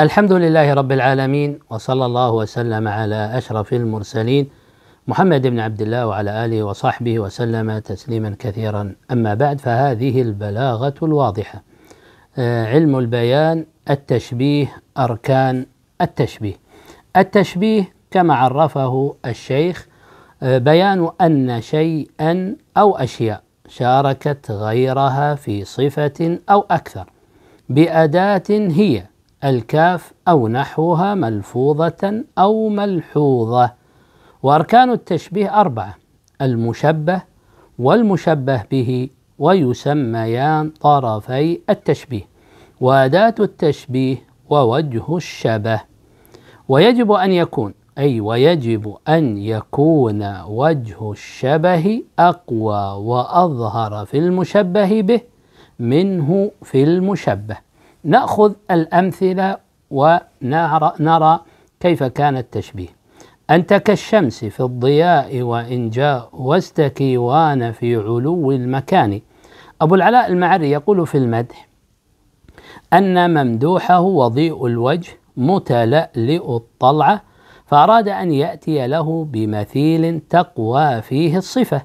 الحمد لله رب العالمين وصلى الله وسلم على اشرف المرسلين محمد بن عبد الله وعلى اله وصحبه وسلم تسليما كثيرا اما بعد فهذه البلاغه الواضحه آه، علم البيان التشبيه اركان التشبيه التشبيه كما عرفه الشيخ آه، بيان ان شيئا او اشياء شاركت غيرها في صفه او اكثر باداه هي الكاف أو نحوها ملفوظة أو ملحوظة وأركان التشبيه أربعة المشبه والمشبه به ويسميان طرفي التشبيه وأداة التشبيه ووجه الشبه ويجب أن يكون أي ويجب أن يكون وجه الشبه أقوى وأظهر في المشبه به منه في المشبه ناخذ الامثله ونرى كيف كان التشبيه انت كالشمس في الضياء وان جاء واستكيوان في علو المكان ابو العلاء المعري يقول في المدح ان ممدوحه وضيء الوجه متلألئ الطلعه فاراد ان ياتي له بمثيل تقوى فيه الصفه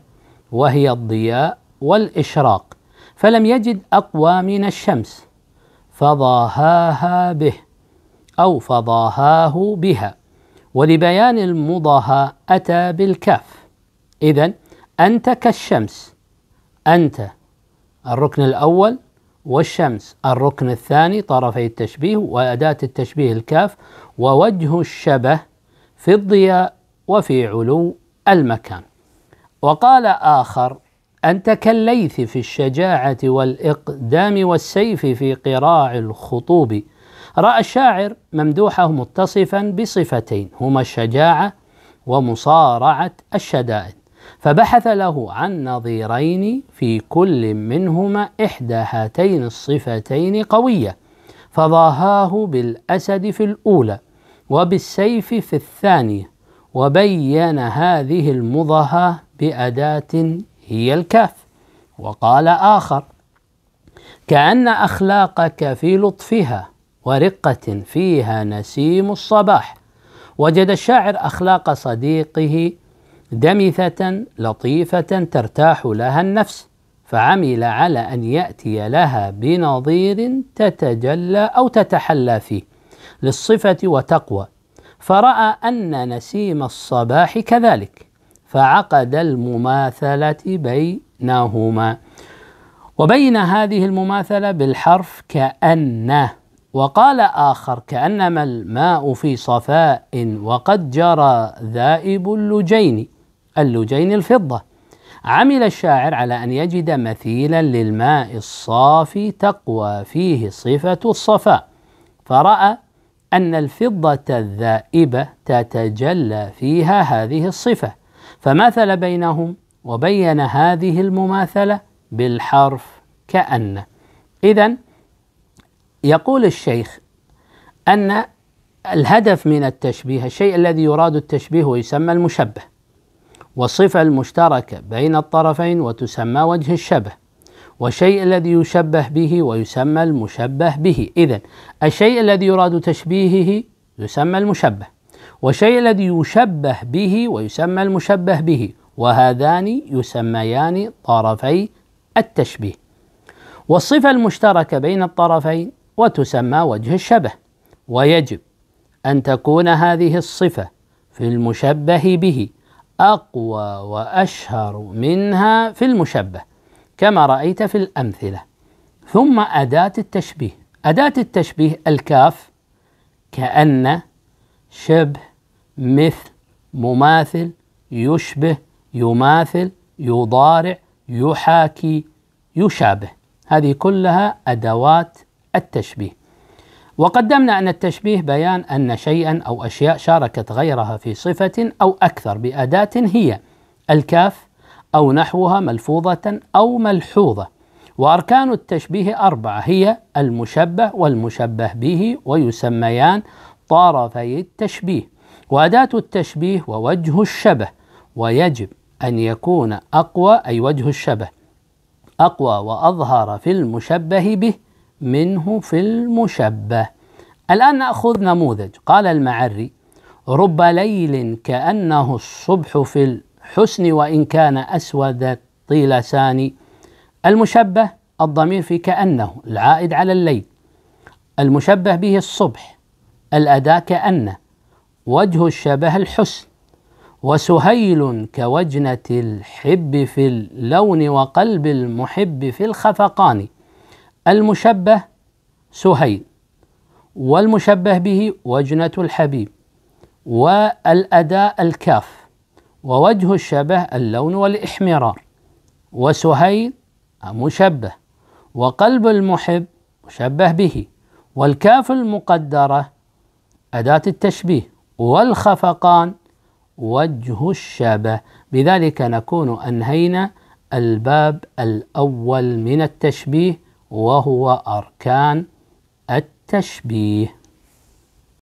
وهي الضياء والاشراق فلم يجد اقوى من الشمس فضاهاها به أو فضاهاه بها ولبيان المضاهاة أتى بالكاف إذا أنت كالشمس أنت الركن الأول والشمس الركن الثاني طرفي التشبيه وأداة التشبيه الكاف ووجه الشبه في الضياء وفي علو المكان وقال آخر أنت كالليث في الشجاعة والإقدام والسيف في قراع الخطوب رأى الشاعر ممدوحه متصفا بصفتين هما الشجاعة ومصارعة الشدائد فبحث له عن نظيرين في كل منهما إحدى هاتين الصفتين قوية فضاهاه بالأسد في الأولى وبالسيف في الثانية وبين هذه المضاهاة بأداة هي الكاف وقال آخر كأن أخلاقك في لطفها ورقة فيها نسيم الصباح وجد الشاعر أخلاق صديقه دمثة لطيفة ترتاح لها النفس فعمل على أن يأتي لها بنظير تتجلى أو تتحلى فيه للصفة وتقوى فرأى أن نسيم الصباح كذلك فعقد المماثلة بينهما وبين هذه المماثلة بالحرف كأن وقال آخر كأنما الماء في صفاء وقد جرى ذائب اللجين اللجين الفضة عمل الشاعر على أن يجد مثيلا للماء الصافي تقوى فيه صفة الصفاء فرأى أن الفضة الذائبة تتجلى فيها هذه الصفة فمثل بينهم وبين هذه المماثلة بالحرف كأن إذا يقول الشيخ أن الهدف من التشبيه الشيء الذي يراد التشبيه ويسمى المشبه والصفة المشتركة بين الطرفين وتسمى وجه الشبه والشيء الذي يشبه به ويسمى المشبه به إذا الشيء الذي يراد تشبيهه يسمى المشبه والشيء الذي يشبه به ويسمى المشبه به وهذان يسميان طرفي التشبيه والصفة المشتركة بين الطرفين وتسمى وجه الشبه ويجب أن تكون هذه الصفة في المشبه به أقوى وأشهر منها في المشبه كما رأيت في الأمثلة ثم أداة التشبيه أداة التشبيه الكاف كأن شبه مثل مماثل يشبه يماثل يضارع يحاكي يشابه هذه كلها أدوات التشبيه وقدمنا أن التشبيه بيان أن شيئا أو أشياء شاركت غيرها في صفة أو أكثر بأداة هي الكاف أو نحوها ملفوظة أو ملحوظة وأركان التشبيه أربعة هي المشبه والمشبه به ويسميان طرفي التشبيه وأداة التشبيه ووجه الشبه ويجب أن يكون أقوى أي وجه الشبه أقوى وأظهر في المشبه به منه في المشبه الآن نأخذ نموذج قال المعري رب ليل كأنه الصبح في الحسن وإن كان أسود الطيلسان المشبه الضمير في كأنه العائد على الليل المشبه به الصبح الأداة كأنه وجه الشبه الحسن وسهيل كوجنة الحب في اللون وقلب المحب في الخفقان المشبه سهيل والمشبه به وجنة الحبيب والأداء الكاف ووجه الشبه اللون والإحمرار وسهيل مشبه وقلب المحب مشبه به والكاف المقدرة أداة التشبيه والخفقان وجه الشبه بذلك نكون أنهينا الباب الأول من التشبيه وهو أركان التشبيه